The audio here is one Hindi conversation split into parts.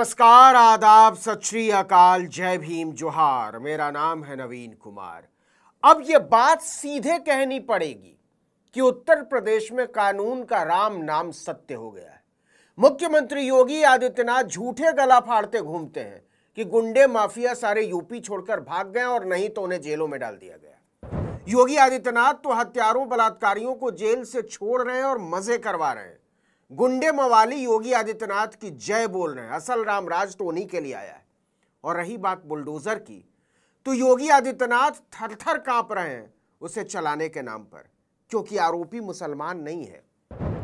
नमस्कार आदाब सत अकाल जय भीम जोहार मेरा नाम है नवीन कुमार अब ये बात सीधे कहनी पड़ेगी कि उत्तर प्रदेश में कानून का राम नाम सत्य हो गया है मुख्यमंत्री योगी आदित्यनाथ झूठे गला फाड़ते घूमते हैं कि गुंडे माफिया सारे यूपी छोड़कर भाग गए और नहीं तो उन्हें जेलों में डाल दिया गया योगी आदित्यनाथ तो हत्यारों बलात्कारियों को जेल से छोड़ रहे हैं और मजे करवा रहे हैं गुंडे मवाली योगी आदित्यनाथ की जय बोल रहे हैं असल रामराज तो उन्हीं के लिए आया है और रही बात बुलडोजर की तो योगी आदित्यनाथ थर थर काँप रहे हैं उसे चलाने के नाम पर क्योंकि आरोपी मुसलमान नहीं है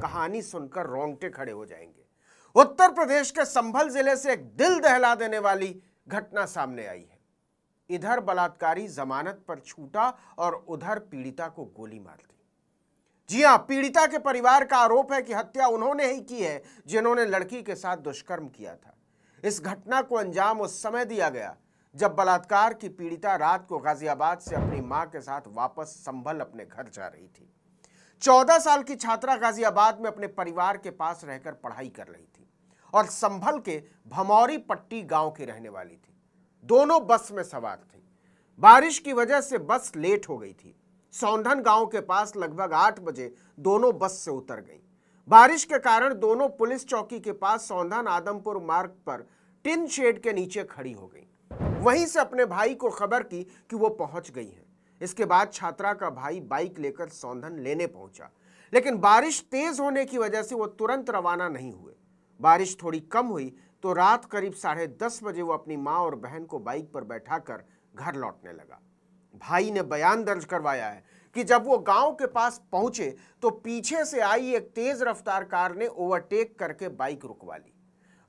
कहानी सुनकर रोंगटे खड़े हो जाएंगे उत्तर प्रदेश के संभल जिले से एक दिल दहला देने वाली घटना सामने आई है इधर बलात्कारी जमानत पर छूटा और उधर पीड़िता को गोली मार दी जी हां पीड़िता के परिवार का आरोप है कि हत्या उन्होंने ही की है जिन्होंने लड़की के साथ दुष्कर्म किया था इस घटना को अंजाम उस समय दिया गया जब बलात्कार की पीड़िता रात को गाजियाबाद से अपनी मां के साथ वापस संभल अपने घर जा रही थी चौदह साल की छात्रा गाजियाबाद में अपने परिवार के पास रहकर पढ़ाई कर रही थी और संभल के भमौरी पट्टी गांव की रहने वाली थी दोनों बस में सवार थी बारिश की वजह से बस लेट हो गई थी सौंधन गांव के पास लगभग आठ बजे दोनों बस से उतर गईं। बारिश के कारण दोनों पुलिस चौकी के पास सौंधन आदमपुर मार्ग पर टिन शेड के नीचे खड़ी हो गईं। वहीं से अपने भाई को खबर की कि वो पहुंच गई हैं इसके बाद छात्रा का भाई बाइक लेकर सौंधन लेने पहुंचा लेकिन बारिश तेज होने की वजह से वो तुरंत रवाना नहीं हुए बारिश थोड़ी कम हुई तो रात करीब साढ़े बजे वो अपनी माँ और बहन को बाइक पर बैठा घर लौटने लगा भाई ने बयान दर्ज करवाया है कि जब वो गांव के पास पहुंचे तो पीछे से आई एक तेज रफ्तार कार ने ओवरटेक करके बाइक रुकवा ली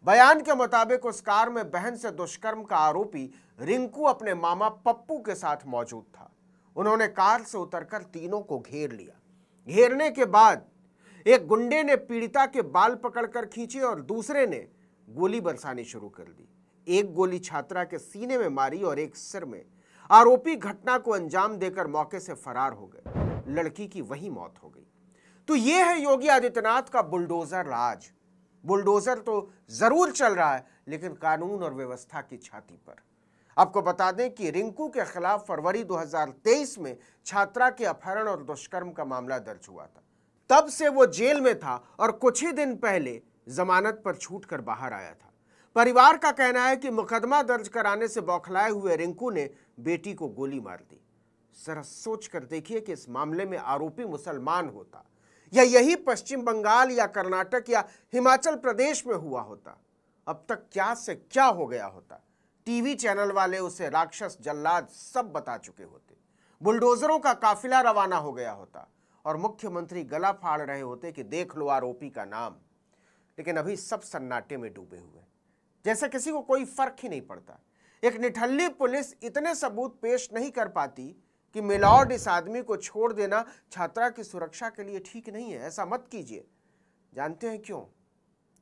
बयान के मुताबिक उस कार में बहन से दुष्कर्म का आरोपी रिंकू अपने मामा पप्पू के साथ मौजूद था उन्होंने कार से उतरकर तीनों को घेर लिया घेरने के बाद एक गुंडे ने पीड़िता के बाल पकड़कर खींचे और दूसरे ने गोली बरसानी शुरू कर दी एक गोली छात्रा के सीने में मारी और एक सिर में आरोपी घटना को अंजाम देकर मौके से फरार हो गए लड़की की वही मौत हो गई तो ये है योगी आदित्यनाथ का बुलडोजर राज बुलडोजर तो जरूर चल रहा है लेकिन कानून और व्यवस्था की छाती पर आपको बता दें कि रिंकू के खिलाफ फरवरी 2023 में छात्रा के अपहरण और दुष्कर्म का मामला दर्ज हुआ था तब से वो जेल में था और कुछ ही दिन पहले जमानत पर छूट कर बाहर आया था परिवार का कहना है कि मुकदमा दर्ज कराने से बौखलाए हुए रिंकू ने बेटी को गोली मार दी जरा सोच कर देखिए कि इस मामले में आरोपी मुसलमान होता या यही पश्चिम बंगाल या कर्नाटक या हिमाचल प्रदेश में हुआ होता अब तक क्या से क्या हो गया होता टीवी चैनल वाले उसे राक्षस जल्लाद सब बता चुके होते बुलडोजरों का काफिला रवाना हो गया होता और मुख्यमंत्री गला फाड़ रहे होते कि देख लो आरोपी का नाम लेकिन अभी सब सन्नाटे में डूबे हुए हैं जैसे किसी को कोई फर्क ही नहीं पड़ता एक निठल्ली पुलिस इतने सबूत पेश नहीं कर पाती कि मिलॉर्ड इस आदमी को छोड़ देना छात्रा की सुरक्षा के लिए ठीक नहीं है ऐसा मत कीजिए जानते हैं क्यों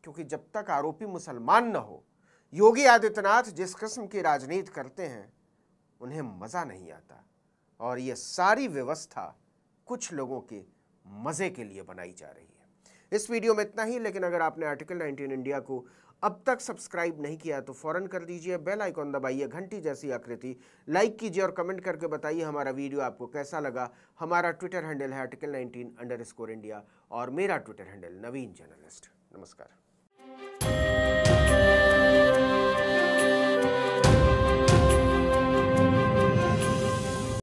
क्योंकि जब तक आरोपी मुसलमान न हो योगी आदित्यनाथ जिस किस्म की राजनीति करते हैं उन्हें मज़ा नहीं आता और यह सारी व्यवस्था कुछ लोगों के मज़े के लिए बनाई जा रही है इस वीडियो में इतना ही लेकिन अगर आपने आर्टिकल 19 इंडिया को अब तक सब्सक्राइब नहीं किया तो फौरन कर दीजिए बेल आइकॉन दबाइए घंटी जैसी आकृति लाइक कीजिए और कमेंट करके बताइए हमारा वीडियो आपको कैसा लगा हमारा ट्विटर हैंडल है आर्टिकल नाइनटीन इंडिया और मेरा ट्विटर हैंडल नवीन जर्नलिस्ट नमस्कार